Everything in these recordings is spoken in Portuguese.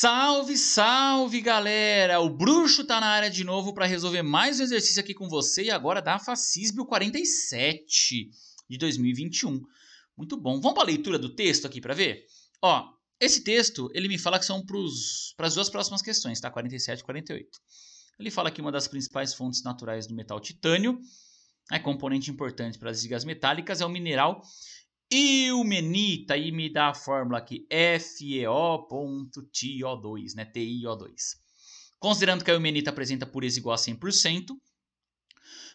Salve, salve galera! O bruxo tá na área de novo para resolver mais um exercício aqui com você e agora da Facisbio 47 de 2021. Muito bom. Vamos para a leitura do texto aqui para ver? Ó, esse texto ele me fala que são para as duas próximas questões, tá? 47 e 48. Ele fala que uma das principais fontes naturais do metal titânio é componente importante para as ligas metálicas, é o mineral Menita e me dá a fórmula aqui, FeO.TiO2, né, TiO2. Considerando que a ilmenita apresenta pureza igual a 100%,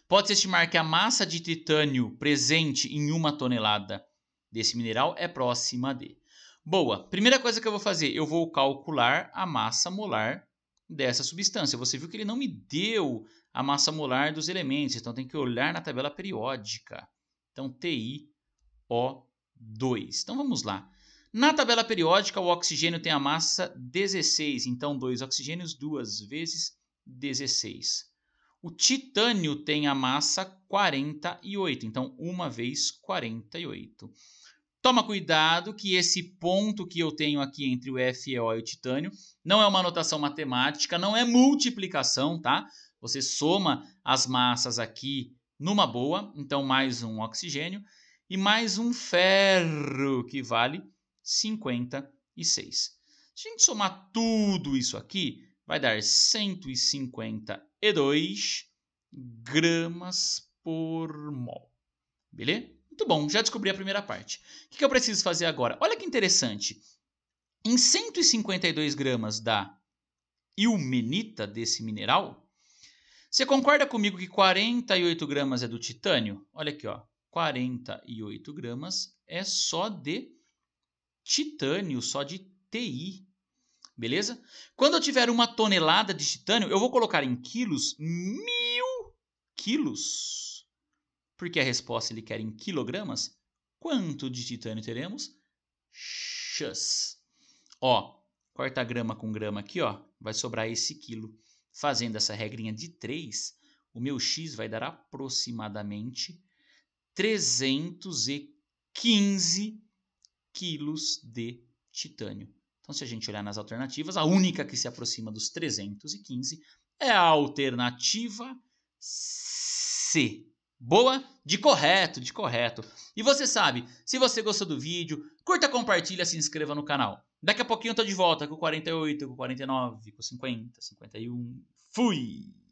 pode-se estimar que a massa de titânio presente em uma tonelada desse mineral é próxima de. Boa, primeira coisa que eu vou fazer, eu vou calcular a massa molar dessa substância. Você viu que ele não me deu a massa molar dos elementos, então tem que olhar na tabela periódica. Então, TI o2. Então vamos lá. Na tabela periódica, o oxigênio tem a massa 16, então dois oxigênios duas vezes 16. O titânio tem a massa 48, então uma vez 48. Toma cuidado que esse ponto que eu tenho aqui entre o FeO e o titânio não é uma notação matemática, não é multiplicação, tá? Você soma as massas aqui numa boa, então mais um oxigênio, e mais um ferro, que vale 56. Se a gente somar tudo isso aqui, vai dar 152 gramas por mol. Beleza? Muito bom, já descobri a primeira parte. O que eu preciso fazer agora? Olha que interessante. Em 152 gramas da ilmenita, desse mineral, você concorda comigo que 48 gramas é do titânio? Olha aqui, ó. 48 gramas é só de titânio, só de TI. Beleza? Quando eu tiver uma tonelada de titânio, eu vou colocar em quilos mil quilos. Porque a resposta ele quer em quilogramas. Quanto de titânio teremos? X. Ó, corta grama com grama aqui, ó. Vai sobrar esse quilo. Fazendo essa regrinha de 3, o meu X vai dar aproximadamente 315 quilos de titânio. Então, se a gente olhar nas alternativas, a única que se aproxima dos 315 é a alternativa C. Boa? De correto, de correto. E você sabe, se você gostou do vídeo, curta, compartilha, se inscreva no canal. Daqui a pouquinho eu tô de volta com 48, com 49, com 50, 51. Fui!